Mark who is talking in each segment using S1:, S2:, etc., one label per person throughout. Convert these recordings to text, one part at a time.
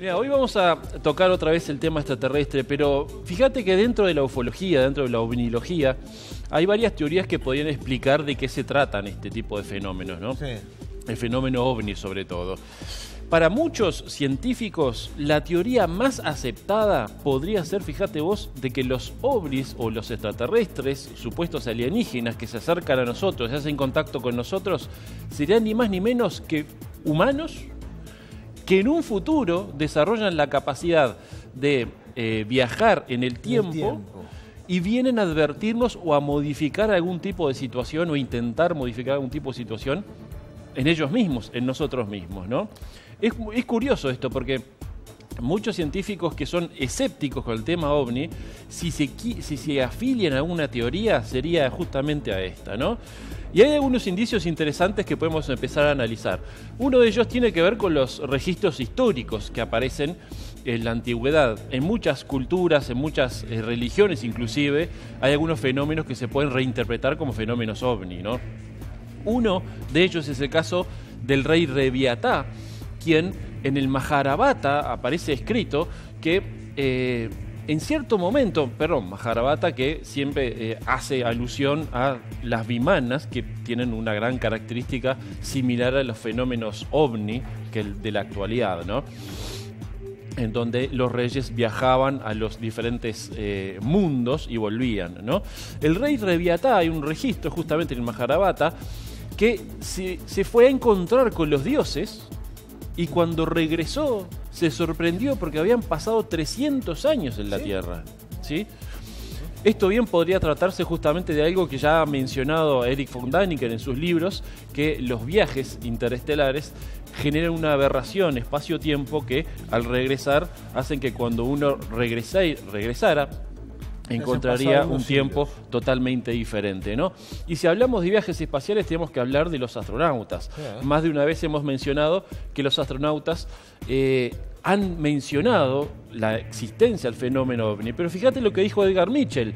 S1: Mira, hoy vamos a tocar otra vez el tema extraterrestre, pero fíjate que dentro de la ufología, dentro de la ovnilogía, hay varias teorías que podrían explicar de qué se tratan este tipo de fenómenos, ¿no? Sí. El fenómeno ovni sobre todo. Para muchos científicos, la teoría más aceptada podría ser, fíjate vos, de que los ovnis o los extraterrestres, supuestos alienígenas que se acercan a nosotros, se hacen contacto con nosotros, serían ni más ni menos que humanos que en un futuro desarrollan la capacidad de eh, viajar en el tiempo, y vienen a advertirnos o a modificar algún tipo de situación o intentar modificar algún tipo de situación en ellos mismos, en nosotros mismos, ¿no? es curioso esto porque muchos científicos que son escépticos con el tema ovni, si se, si se afilian a una teoría, sería justamente a esta, ¿no? Y hay algunos indicios interesantes que podemos empezar a analizar. Uno de ellos tiene que ver con los registros históricos que aparecen en la antigüedad. En muchas culturas, en muchas eh, religiones inclusive, hay algunos fenómenos que se pueden reinterpretar como fenómenos ovni, ¿no? Uno de ellos es el caso del rey Reviatá, quien en el Maharabata aparece escrito que eh, en cierto momento, perdón, Maharabata que siempre eh, hace alusión a las vimanas, que tienen una gran característica similar a los fenómenos ovni que el de la actualidad, ¿no? En donde los reyes viajaban a los diferentes eh, mundos y volvían, ¿no? El rey Reviatá, hay un registro justamente en el Maharabata, que se fue a encontrar con los dioses, y cuando regresó, se sorprendió porque habían pasado 300 años en la Tierra. Esto bien podría tratarse justamente de algo que ya ha mencionado Eric von Daniken en sus libros, que los viajes interestelares generan una aberración espacio-tiempo que al regresar hacen que cuando uno y regresara encontraría un tiempo totalmente diferente, ¿no? Y si hablamos de viajes espaciales, tenemos que hablar de los astronautas. ¿eh? Más de una vez hemos mencionado que los astronautas eh, han mencionado la existencia del fenómeno ovni. Pero fíjate lo que dijo Edgar Mitchell,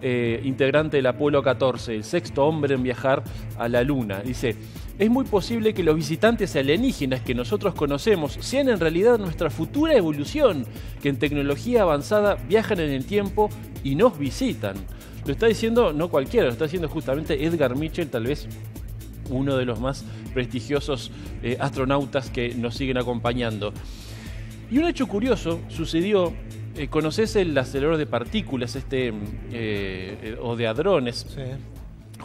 S1: eh, integrante del Apolo 14, el sexto hombre en viajar a la Luna. Dice, es muy posible que los visitantes alienígenas que nosotros conocemos sean en realidad nuestra futura evolución, que en tecnología avanzada viajan en el tiempo y nos visitan. Lo está diciendo no cualquiera, lo está diciendo justamente Edgar Mitchell, tal vez uno de los más prestigiosos eh, astronautas que nos siguen acompañando. Y un hecho curioso sucedió eh, conoces el acelerador de partículas, este, mm, eh, o de hadrones, sí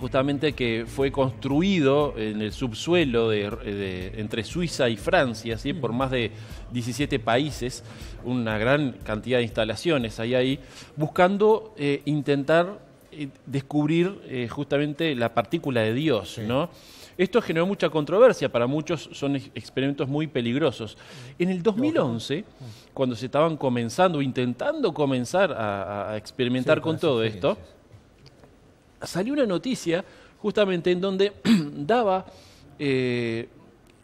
S1: justamente que fue construido en el subsuelo de, entre Suiza y Francia, por más de 17 países, una gran cantidad de instalaciones ahí, ahí buscando eh, intentar eh, descubrir eh, justamente la partícula de Dios, Esto generó mucha controversia, para muchos son experimentos muy peligrosos. En el 2011, cuando se estaban comenzando, intentando comenzar a, experimentar con todo esto, salió una noticia justamente en donde daba eh,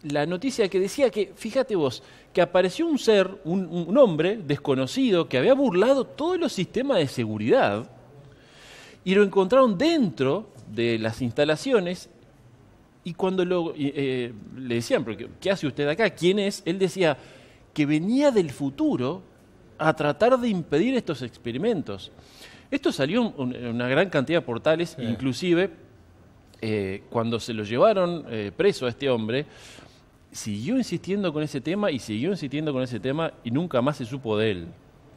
S1: la noticia que decía que, fíjate vos, que apareció un ser, un, hombre desconocido que había burlado todos los sistemas de seguridad y lo encontraron dentro de las instalaciones y cuando eh, le decían, ¿qué hace usted acá? ¿Quién es? Él decía que venía del futuro a tratar de impedir estos experimentos. Esto salió en una gran cantidad de portales, inclusive eh, cuando se lo llevaron eh, preso a este hombre, siguió insistiendo con ese tema y siguió insistiendo con ese tema y nunca más se supo de él.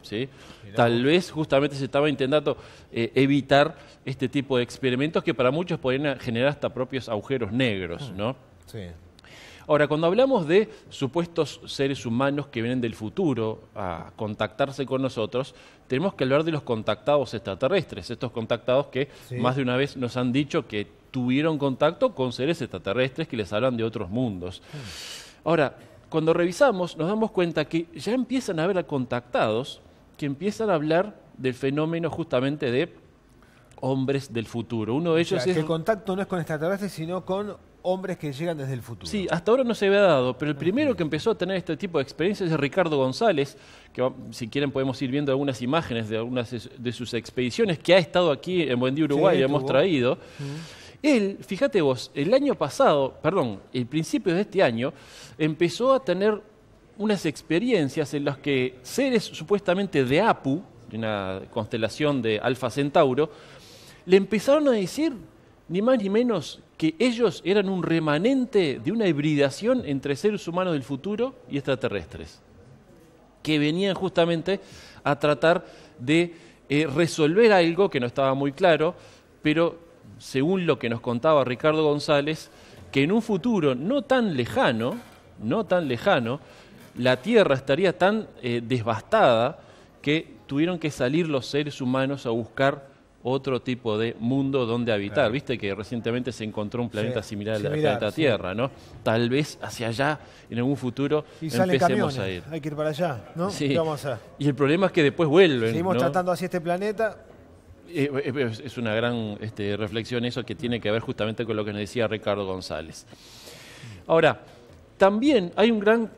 S1: ¿sí? Tal vez justamente se estaba intentando eh, evitar este tipo de experimentos que para muchos pueden generar hasta propios agujeros negros, mm. ¿no? Sí. Ahora, cuando hablamos de supuestos seres humanos que vienen del futuro a contactarse con nosotros, tenemos que hablar de los contactados extraterrestres, estos contactados que más de una vez nos han dicho que tuvieron contacto con seres extraterrestres que les hablan de otros mundos. Hmm. Ahora, cuando revisamos, nos damos cuenta que ya empiezan a haber contactados que empiezan a hablar del fenómeno justamente de hombres del futuro. Uno de ellos es... Que el
S2: contacto no es con extraterrestres, sino con hombres que llegan desde el futuro.
S1: Sí, hasta ahora no se había dado, pero el primero que empezó a tener este tipo de experiencias es Ricardo González, que si quieren podemos ir viendo algunas imágenes de algunas de sus expediciones que ha estado aquí en Buen Uruguay, y hemos traído. Él, fíjate vos, el año pasado, perdón, el principio de este año, empezó a tener unas experiencias en las que seres supuestamente de Apu, una constelación de Alfa Centauro, le empezaron a decir ni más ni menos que ellos eran un remanente de una hibridación entre seres humanos del futuro y extraterrestres, que venían justamente a tratar de eh, resolver algo que no estaba muy claro, pero según lo que nos contaba Ricardo González, que en un futuro no tan lejano, no tan lejano, la Tierra estaría tan desbastada eh, devastada que tuvieron que salir los seres humanos a buscar otro tipo de mundo donde habitar. Viste que recientemente se encontró un planeta similar al planeta Tierra, ¿no? Tal vez hacia allá, en algún futuro, empecemos a ir.
S2: Hay que ir para allá, ¿no? Sí. vamos a
S1: y el problema es que después vuelven. Seguimos tratando
S2: hacia este planeta.
S1: Eh, eh, eh, es una gran este, reflexión eso que tiene que ver justamente con lo que nos decía Ricardo González. Ahora, también hay una,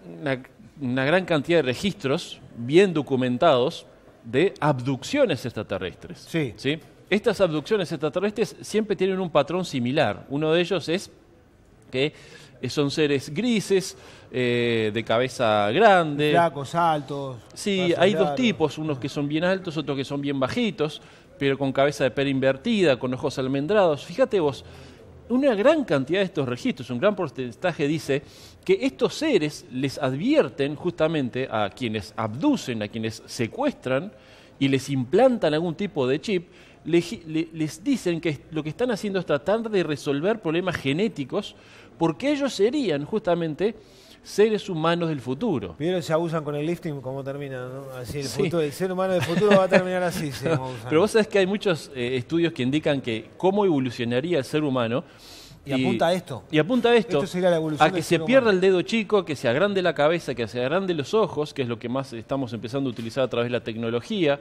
S1: una gran cantidad de registros bien documentados de abducciones extraterrestres. Sí. ¿sí? Estas abducciones extraterrestres siempre tienen un patrón similar. Uno de ellos es que son seres grises, eh, de cabeza grande. Flacos,
S2: altos. Sí, hay dos
S1: tipos, unos que son bien altos, otros que son bien bajitos, pero con cabeza de pera invertida, con ojos almendrados. Fíjate vos, una gran cantidad de estos registros, un gran porcentaje dice que estos seres les advierten justamente a quienes abducen, a quienes secuestran y les implantan algún tipo de chip, les, dicen que lo que están haciendo es tratar de resolver problemas genéticos, porque ellos serían justamente seres humanos del futuro. Vieron, se abusan con el lifting, cómo termina, Así el, ser humano del futuro va a terminar así. Pero vos sabés que hay muchos eh, estudios que indican que cómo evolucionaría el ser humano y, apunta a esto. Y apunta a esto. a que se pierda el dedo chico, que se agrande la cabeza, que se agrande los ojos, que es lo que más estamos empezando a utilizar a través de la tecnología.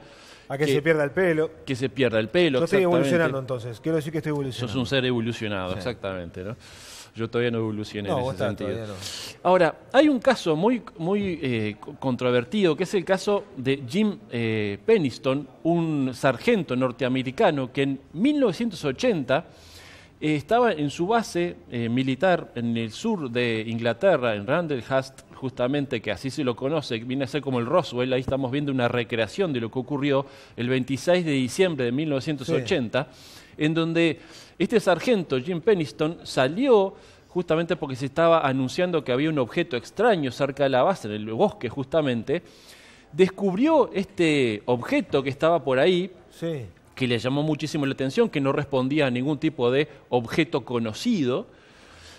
S1: A que, se pierda el pelo. Que se pierda el pelo. Yo estoy evolucionando entonces. Quiero decir que estoy evolucionando. Sos un ser evolucionado, exactamente. ¿no? Yo todavía no evolucioné en ese sentido. Ahora, hay un caso muy, muy eh, controvertido, que es el caso de Jim eh, Peniston, un sargento norteamericano que en 1980 estaba en su base eh, militar en el sur de Inglaterra, en Randall justamente, que así se lo conoce, viene a ser como el Roswell, ahí estamos viendo una recreación de lo que ocurrió el 26 de diciembre de 1980, en donde este sargento, Jim Peniston, salió justamente porque se estaba anunciando que había un objeto extraño cerca de la base, en el bosque justamente, descubrió este objeto que estaba por ahí, sí que le llamó muchísimo la atención, que no respondía a ningún tipo de objeto conocido,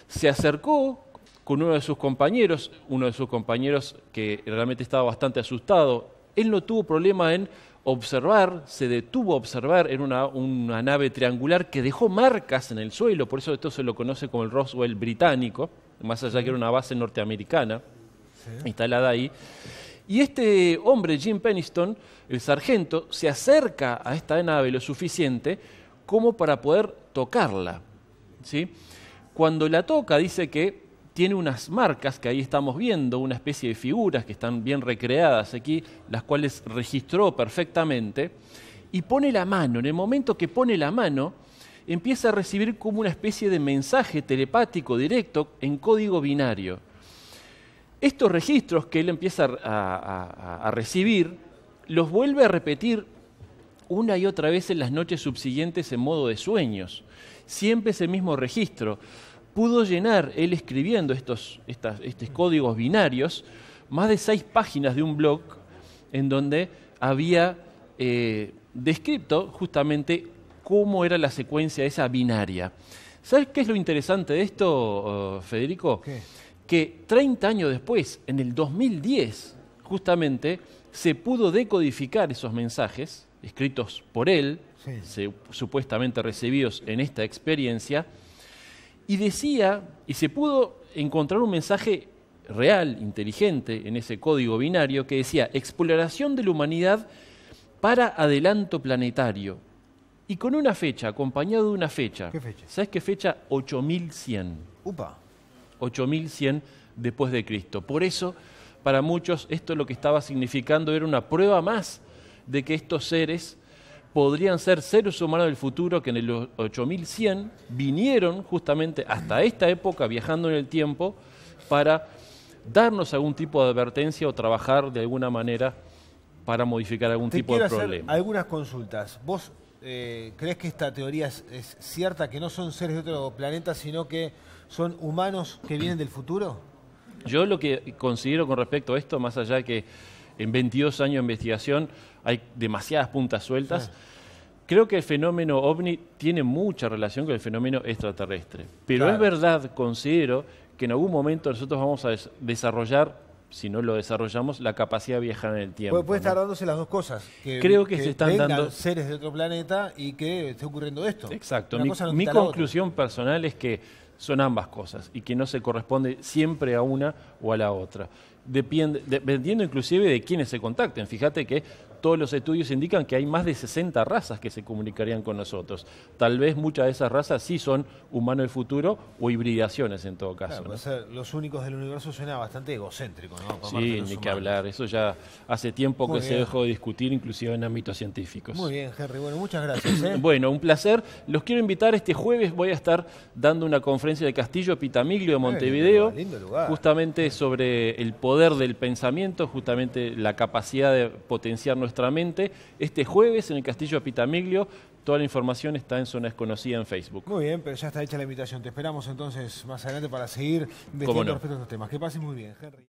S1: se acercó con uno de sus compañeros, uno de sus compañeros que realmente estaba bastante asustado. Él no tuvo problema en observar, se detuvo a observar en una, una nave triangular que dejó marcas en el suelo, por eso esto se lo conoce como el Roswell británico, más allá que era una base norteamericana instalada ahí. Y este hombre, Jim Peniston, el sargento, se acerca a esta nave lo suficiente como para poder tocarla. ¿sí? Cuando la toca dice que tiene unas marcas que ahí estamos viendo, una especie de figuras que están bien recreadas aquí, las cuales registró perfectamente, y pone la mano. En el momento que pone la mano, empieza a recibir como una especie de mensaje telepático directo en código binario estos registros que él empieza a, recibir, los vuelve a repetir una y otra vez en las noches subsiguientes en modo de sueños. Siempre ese mismo registro. Pudo llenar, él escribiendo estos, estos códigos binarios, más de seis páginas de un blog en donde había eh, descrito justamente cómo era la secuencia esa binaria. ¿Sabes qué es lo interesante de esto, oh, Federico? que 30 años después, en el 2010, justamente, se pudo decodificar esos mensajes escritos por él, supuestamente recibidos en esta experiencia, y decía, y se pudo encontrar un mensaje real, inteligente, en ese código binario, que decía, exploración de la humanidad para adelanto planetario. Y con una fecha, acompañado de una fecha. ¿Qué fecha? ¿Sabes qué fecha? 8100. Upa. 8100 después de Cristo. Por eso, para muchos, esto lo que estaba significando era una prueba más de que estos seres podrían ser seres humanos del futuro que en el 8100 vinieron justamente hasta esta época, viajando en el tiempo, para darnos algún tipo de advertencia o trabajar de alguna manera para modificar algún tipo de problema.
S2: algunas consultas. Vos eh, crees que esta teoría es, cierta, que no son seres de otro planeta, sino que son humanos que vienen del futuro?
S1: Yo lo que considero con respecto a esto, más allá que en 22 años de investigación hay demasiadas puntas sueltas, creo que el fenómeno ovni tiene mucha relación con el fenómeno extraterrestre. Pero es verdad, considero, que en algún momento nosotros vamos a desarrollar si no lo desarrollamos, la capacidad vieja en el tiempo.
S2: Puede, estar dándose las dos cosas. Que, Creo que, se están dando seres de otro planeta y que esté
S1: ocurriendo esto. Exacto. mi, conclusión personal es que son ambas cosas y que no se corresponde siempre a una o a la otra. Depende, dependiendo inclusive de quienes se contacten. Fíjate que todos los estudios indican que hay más de 60 razas que se comunicarían con nosotros. Tal vez muchas de esas razas sí son humanos del futuro o hibridaciones en todo caso. Pues,
S2: los únicos del universo suena bastante egocéntrico, ¿no? sí, ni que
S1: hablar. Eso ya hace tiempo que se dejó de discutir, inclusive en ámbitos científicos. Muy bien,
S2: Henry. Bueno, muchas gracias. ¿eh?
S1: bueno, un placer. Los quiero invitar. Este jueves voy a estar dando una conferencia de Castillo Pitamiglio de Montevideo. Un lindo lugar, Justamente sobre el poder del pensamiento, justamente la capacidad de potenciar nuestra nuestra este jueves en el Castillo de Pitamiglio. Toda la información está en Zona Desconocida en Facebook.
S2: Muy bien, pero ya está hecha la invitación. Te esperamos entonces más adelante para seguir defendiendo los respecto a estos temas. Que pase muy bien, Henry.